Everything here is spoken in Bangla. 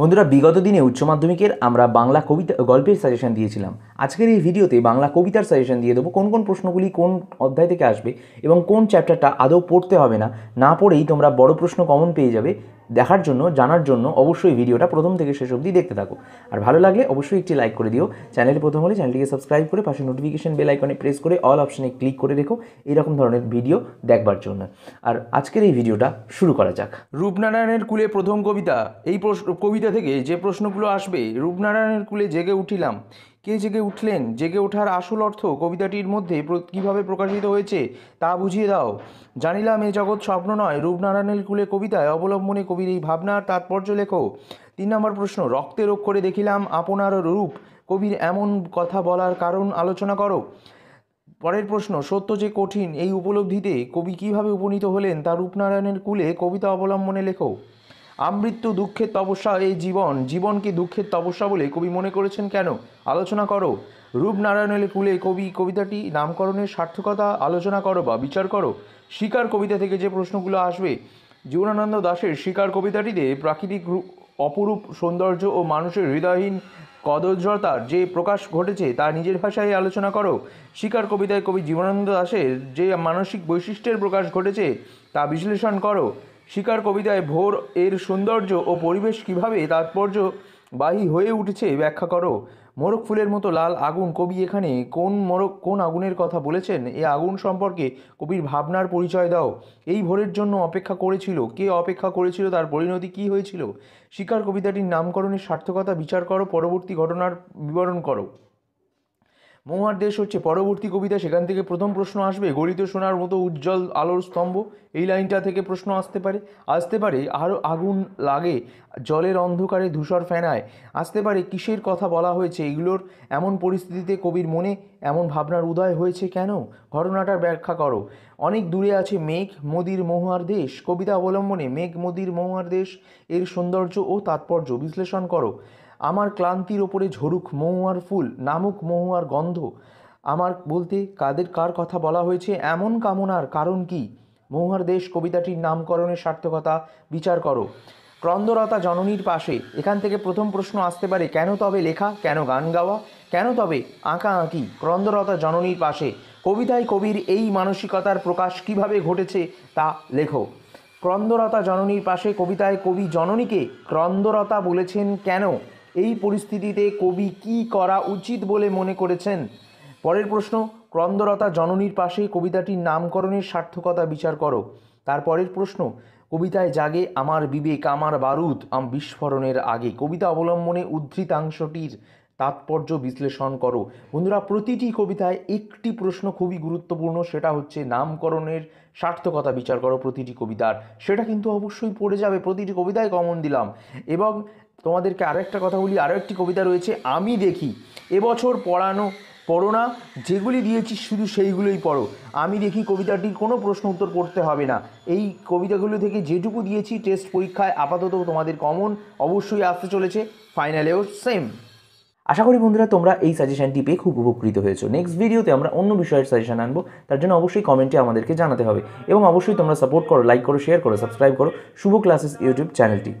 বন্ধুরা বিগত দিনে উচ্চ মাধ্যমিকের আমরা বাংলা কবিতা গল্পের সাজেশন দিয়েছিলাম আজকের এই ভিডিওতে বাংলা কবিতার সাজেশন দিয়ে দেবো কোন কোন প্রশ্নগুলি কোন অধ্যায় থেকে আসবে এবং কোন চ্যাপ্টারটা আদৌ পড়তে হবে না না পড়েই তোমরা বড় প্রশ্ন কমন পেয়ে যাবে দেখার জন্য জানার জন্য অবশ্যই ভিডিওটা প্রথম থেকে শেষ অবধি দেখতে থাকো আর ভালো লাগলে অবশ্যই একটি লাইক করে দিও চ্যানেলে প্রথম হলে চ্যানেলটিকে সাবস্ক্রাইব করে পাশে নোটিফিকেশন বেল আইকনে প্রেস করে অল অপশানে ক্লিক করে রেখো এরকম ধরনের ভিডিও দেখবার জন্য আর আজকের এই ভিডিওটা শুরু করা যাক রূপনারায়ণের কুলে প্রথম কবিতা এই কবিতা থেকে যে প্রশ্নগুলো আসবে রূপনারায়ণের কুলে জেগে উঠিলাম কে জেগে উঠলেন জেগে ওঠার আসল অর্থ কবিতাটির মধ্যে কীভাবে প্রকাশিত হয়েছে তা বুঝিয়ে দাও জানিলাম এ জগৎ স্বপ্ন নয় রূপনারায়ণের কুলে কবিতায় অবলম্বনে কবির এই ভাবনার তাৎপর্য লেখো তিন নম্বর প্রশ্ন রক্তের অক্ষরে দেখিলাম আপনার রূপ কবির এমন কথা বলার কারণ আলোচনা করো পরের প্রশ্ন সত্য যে কঠিন এই উপলব্ধিতে কবি কিভাবে উপনীত হলেন তা রূপনারায়ণের কুলে কবিতা অবলম্বনে লেখো আমৃত্যু দুঃখের তপস্যা এই জীবন জীবন কি দুঃখের তপস্যা বলে কবি মনে করেছেন কেন আলোচনা করো রূপনারায়ণের কুলে কবি কবিতাটি নামকরণের সার্থকতা আলোচনা করো বা বিচার করো শিকার কবিতা থেকে যে প্রশ্নগুলো আসবে জীবনানন্দ দাশের শিকার কবিতাটিতে প্রাকৃতিক অপরূপ সৌন্দর্য ও মানুষের হৃদয়হীন কদর্যতার যে প্রকাশ ঘটেছে তা নিজের ভাষায় আলোচনা করো শিকার কবিতায় কবি জীবনানন্দ দাশের যে মানসিক বৈশিষ্ট্যের প্রকাশ ঘটেছে তা বিশ্লেষণ করো শিকার কবিতায় ভোর এর সৌন্দর্য ও পরিবেশ কিভাবে তাৎপর্যবাহী হয়ে উঠেছে ব্যাখ্যা করো মোরগ ফুলের মতো লাল আগুন কবি এখানে কোন মোরগ কোন আগুনের কথা বলেছেন এ আগুন সম্পর্কে কবির ভাবনার পরিচয় দাও এই ভোরের জন্য অপেক্ষা করেছিল কে অপেক্ষা করেছিল তার পরিণতি কি হয়েছিল শিকার কবিতাটির নামকরণের সার্থকতা বিচার করো পরবর্তী ঘটনার বিবরণ করো মহুয়ার দেশ হচ্ছে পরবর্তী কবিতা সেখান থেকে প্রথম প্রশ্ন আসবে গলিত সোনার মতো উজ্জ্বল আলোর স্তম্ভ এই লাইনটা থেকে প্রশ্ন আসতে পারে আসতে পারে আরও আগুন লাগে জলের অন্ধকারে ধূসর ফেনায় আসতে পারে কিসের কথা বলা হয়েছে এগুলোর এমন পরিস্থিতিতে কবির মনে এমন ভাবনার উদয় হয়েছে কেন ঘটনাটার ব্যাখ্যা করো অনেক দূরে আছে মেঘ মোদির মহুয়ার দেশ কবিতা অবলম্বনে মেঘ মোদির মহুয়ার দেশ এর সৌন্দর্য ও তাৎপর্য বিশ্লেষণ করো আমার ক্লান্তির ওপরে ঝরুক মহুয়ার ফুল নামুক মহুয়ার গন্ধ আমার বলতে কাদের কার কথা বলা হয়েছে এমন কামনার কারণ কি মহুয়ার দেশ কবিতাটির নামকরণের সার্থকতা বিচার করো ক্রন্দরতা জননীর পাশে এখান থেকে প্রথম প্রশ্ন আসতে পারে কেন তবে লেখা কেন গান গাওয়া কেন তবে আঁকা আঁকি ক্রন্দরতা জননীর পাশে কবিতায় কবির এই মানসিকতার প্রকাশ কিভাবে ঘটেছে তা লেখো ক্রন্দরতা জননীর পাশে কবিতায় কবি জননীকে ক্রন্দরতা বলেছেন কেন এই পরিস্থিতিতে কবি কি করা উচিত বলে মনে করেছেন পরের প্রশ্ন ক্রন্দরতা জননীর পাশে কবিতাটির নামকরণের সার্থকতা বিচার করো তারপরের প্রশ্ন কবিতায় জাগে আমার বিবেক আমার বারুদ আম বিস্ফোরণের আগে কবিতা অবলম্বনে উদ্ধৃতাংশটির তাৎপর্য বিশ্লেষণ করো বন্ধুরা প্রতিটি কবিতায় একটি প্রশ্ন খুবই গুরুত্বপূর্ণ সেটা হচ্ছে নামকরণের সার্থকতা বিচার করো প্রতিটি কবিতার সেটা কিন্তু অবশ্যই পড়ে যাবে প্রতিটি কবিতায় কমন দিলাম এবং তোমাদেরকে আরও একটা কথা বলি আরও একটি কবিতা রয়েছে আমি দেখি এবছর পড়ানো পড়ো না যেগুলি দিয়েছি শুধু সেইগুলোই পড়ো আমি দেখি কবিতাটির কোনো প্রশ্ন উত্তর করতে হবে না এই কবিতাগুলো থেকে যেটুকু দিয়েছি টেস্ট পরীক্ষায় আপাতত তোমাদের কমন অবশ্যই আসতে চলেছে ফাইনালেও সেম আশা করি বন্ধুরা তোমরা এই সাজেশনটি পেয়ে খুব উপকৃত হয়েছো নেক্সট ভিডিওতে আমরা অন্য বিষয়ের সাজেশান আনবো তার জন্য অবশ্যই কমেন্টে আমাদেরকে জানাতে হবে এবং অবশ্যই তোমরা সাপোর্ট করো লাইক করো শেয়ার করো সাবস্ক্রাইব করো শুভ ক্লাসেস ইউটিউব চ্যানেলটি